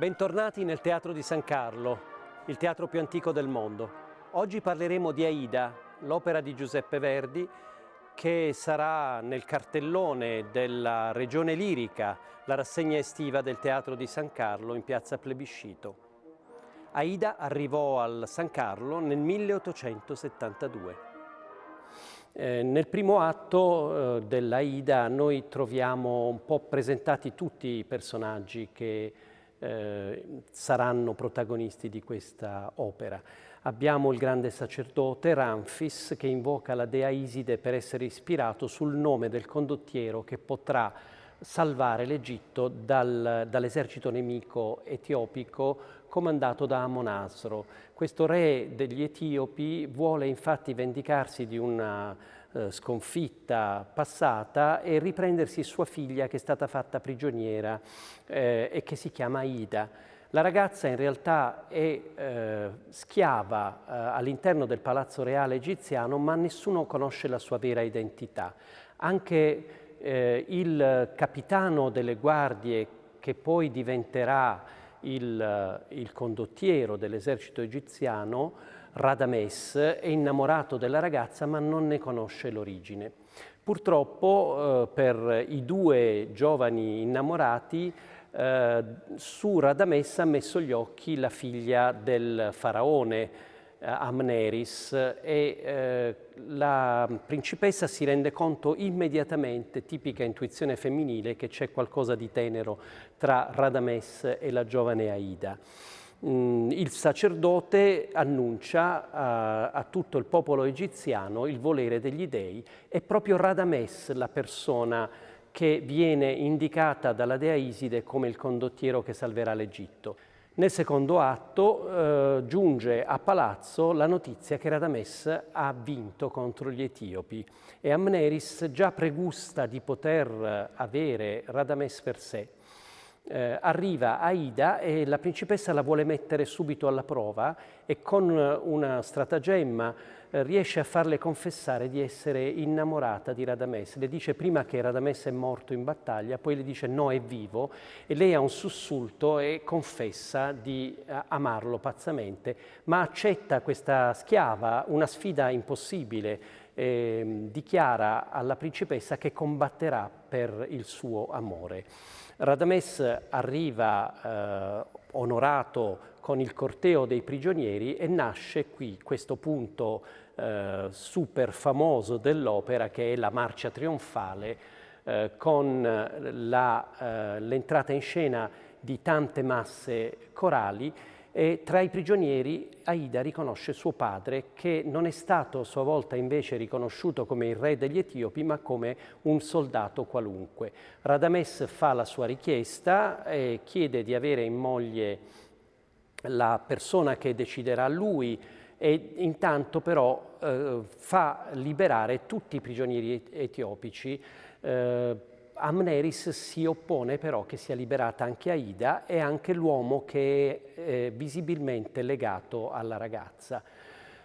Bentornati nel Teatro di San Carlo, il teatro più antico del mondo. Oggi parleremo di Aida, l'opera di Giuseppe Verdi, che sarà nel cartellone della Regione Lirica, la rassegna estiva del Teatro di San Carlo in piazza Plebiscito. Aida arrivò al San Carlo nel 1872. Eh, nel primo atto eh, dell'Aida noi troviamo un po' presentati tutti i personaggi che eh, saranno protagonisti di questa opera. Abbiamo il grande sacerdote Ramfis che invoca la dea Iside per essere ispirato sul nome del condottiero che potrà salvare l'Egitto dal, dall'esercito nemico etiopico comandato da Amonasro. Questo re degli Etiopi vuole infatti vendicarsi di una eh, sconfitta passata e riprendersi sua figlia che è stata fatta prigioniera eh, e che si chiama Ida. La ragazza in realtà è eh, schiava eh, all'interno del palazzo reale egiziano, ma nessuno conosce la sua vera identità. Anche eh, il capitano delle guardie, che poi diventerà il, eh, il condottiero dell'esercito egiziano, Radames, è innamorato della ragazza ma non ne conosce l'origine. Purtroppo eh, per i due giovani innamorati eh, su Radames ha messo gli occhi la figlia del faraone, eh, Amneris e eh, la principessa si rende conto immediatamente, tipica intuizione femminile, che c'è qualcosa di tenero tra Radames e la giovane Aida. Mm, il sacerdote annuncia a, a, tutto il popolo egiziano il volere degli dei. È proprio Radames la persona che viene indicata dalla dea Iside come il condottiero che salverà l'Egitto. Nel secondo atto eh, giunge a palazzo la notizia che Radames ha vinto contro gli etiopi e Amneris già pregusta di poter avere Radames per sé eh, arriva Aida e la principessa la vuole mettere subito alla prova e con una stratagemma eh, riesce a farle confessare di essere innamorata di Radames. Le dice prima che Radames è morto in battaglia, poi le dice no è vivo e lei ha un sussulto e confessa di eh, amarlo pazzamente, ma accetta questa schiava, una sfida impossibile eh, dichiara alla principessa che combatterà per il suo amore. Radames arriva eh, onorato con il corteo dei prigionieri e nasce qui questo punto eh, super famoso dell'opera che è la marcia trionfale eh, con eh, l'entrata in scena di tante masse corali e tra i prigionieri Aida riconosce suo padre che non è stato a sua volta invece riconosciuto come il re degli Etiopi ma come un soldato qualunque. Radames fa la sua richiesta e chiede di avere in moglie la persona che deciderà lui e intanto però eh, fa liberare tutti i prigionieri etiopici eh, Amneris si oppone però che sia liberata anche Aida e anche l'uomo che è eh, visibilmente legato alla ragazza.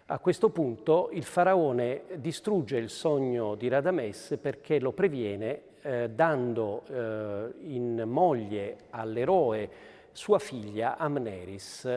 A questo punto il faraone distrugge il sogno di Radames perché lo previene eh, dando eh, in moglie all'eroe sua figlia Amneris.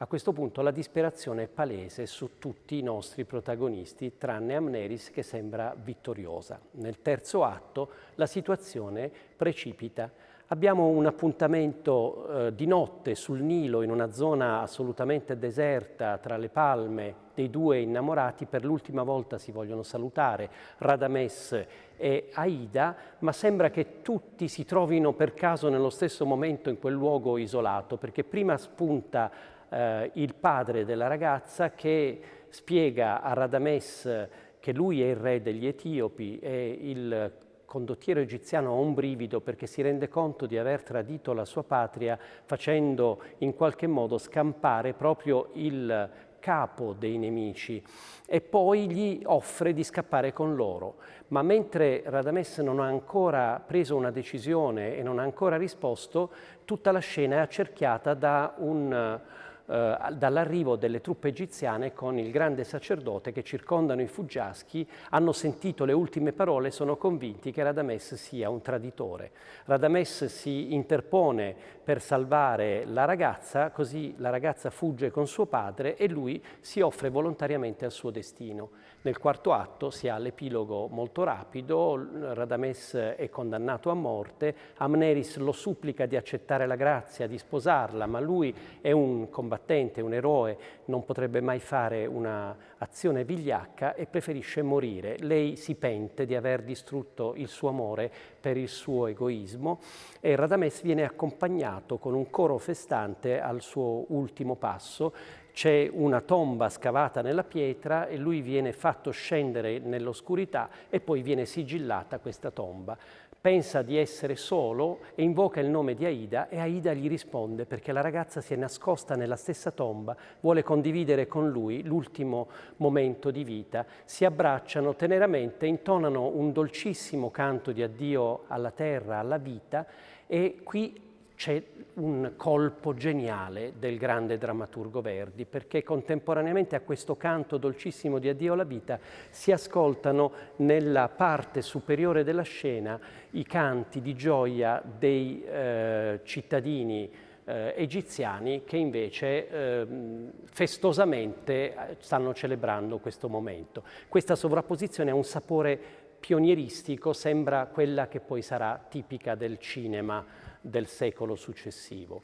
A questo punto la disperazione è palese su tutti i nostri protagonisti, tranne Amneris che sembra vittoriosa. Nel terzo atto la situazione precipita. Abbiamo un appuntamento eh, di notte sul Nilo in una zona assolutamente deserta tra le palme dei due innamorati per l'ultima volta si vogliono salutare, Radames e Aida, ma sembra che tutti si trovino per caso nello stesso momento in quel luogo isolato, perché prima spunta eh, il padre della ragazza che spiega a Radames che lui è il re degli Etiopi e il condottiero egiziano ha un brivido perché si rende conto di aver tradito la sua patria facendo in qualche modo scampare proprio il capo dei nemici e poi gli offre di scappare con loro. Ma mentre Radames non ha ancora preso una decisione e non ha ancora risposto, tutta la scena è accerchiata da un eh, dall'arrivo delle truppe egiziane con il grande sacerdote che circondano i fuggiaschi, hanno sentito le ultime parole e sono convinti che Radames sia un traditore. Radames si interpone per salvare la ragazza, così la ragazza fugge con suo padre e lui si offre volontariamente al suo destino. Nel quarto atto si ha l'epilogo molto rapido, Radames è condannato a morte, Amneris lo supplica di accettare la grazia, di sposarla, ma lui è un combattente combattente, un eroe, non potrebbe mai fare un'azione vigliacca e preferisce morire. Lei si pente di aver distrutto il suo amore per il suo egoismo e Radames viene accompagnato con un coro festante al suo ultimo passo c'è una tomba scavata nella pietra e lui viene fatto scendere nell'oscurità e poi viene sigillata questa tomba pensa di essere solo e invoca il nome di Aida e Aida gli risponde perché la ragazza si è nascosta nella stessa tomba, vuole condividere con lui l'ultimo momento di vita, si abbracciano teneramente, intonano un dolcissimo canto di addio alla terra, alla vita e qui c'è un colpo geniale del grande drammaturgo Verdi, perché contemporaneamente a questo canto dolcissimo di Addio alla vita si ascoltano nella parte superiore della scena i canti di gioia dei eh, cittadini eh, egiziani che invece ehm, eh, festosamente stanno celebrando questo momento. Questa sovrapposizione ha un sapore pionieristico sembra quella che poi sarà tipica del cinema del secolo successivo.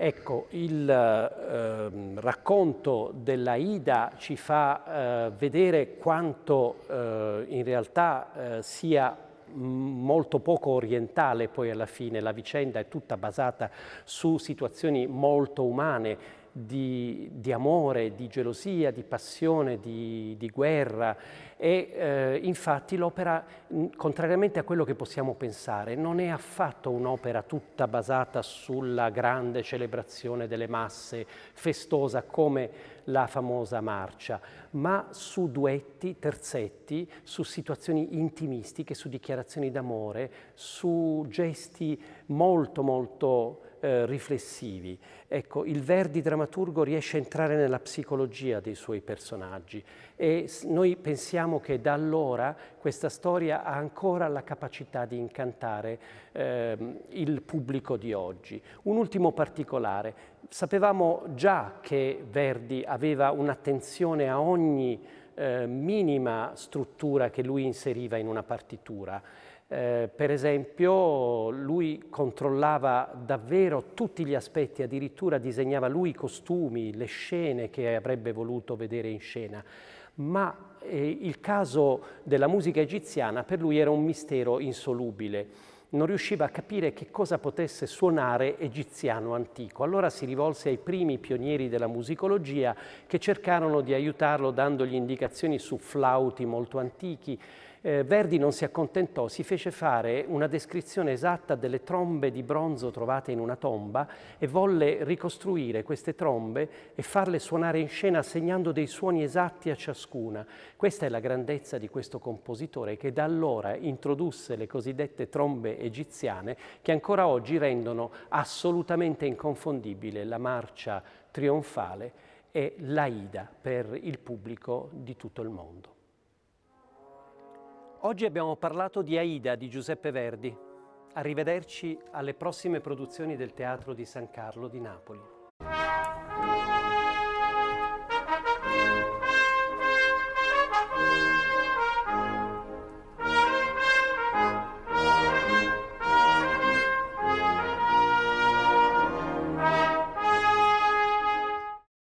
Ecco, il eh, racconto della Ida ci fa eh, vedere quanto eh, in realtà eh, sia molto poco orientale poi alla fine, la vicenda è tutta basata su situazioni molto umane di, di, amore, di gelosia, di passione, di, di guerra e eh, infatti l'opera, contrariamente a quello che possiamo pensare, non è affatto un'opera tutta basata sulla grande celebrazione delle masse, festosa come la famosa marcia, ma su duetti, terzetti, su situazioni intimistiche, su dichiarazioni d'amore, su gesti molto molto eh, riflessivi. Ecco, il Verdi drammaturgo riesce a entrare nella psicologia dei suoi personaggi e noi pensiamo che da allora questa storia ha ancora la capacità di incantare eh, il pubblico di oggi. Un ultimo particolare, sapevamo già che Verdi aveva un'attenzione a ogni eh, minima struttura che lui inseriva in una partitura eh, per esempio lui controllava davvero tutti gli aspetti, addirittura disegnava lui i costumi, le scene che avrebbe voluto vedere in scena, ma eh, il caso della musica egiziana per lui era un mistero insolubile non riusciva a capire che cosa potesse suonare egiziano antico. Allora si rivolse ai primi pionieri della musicologia che cercarono di aiutarlo dandogli indicazioni su flauti molto antichi, eh, Verdi non si accontentò, si fece fare una descrizione esatta delle trombe di bronzo trovate in una tomba e volle ricostruire queste trombe e farle suonare in scena segnando dei suoni esatti a ciascuna. Questa è la grandezza di questo compositore che da allora introdusse le cosiddette trombe egiziane che ancora oggi rendono assolutamente inconfondibile la marcia trionfale e l'Aida per il pubblico di tutto il mondo. Oggi abbiamo parlato di Aida di Giuseppe Verdi. Arrivederci alle prossime produzioni del Teatro di San Carlo di Napoli.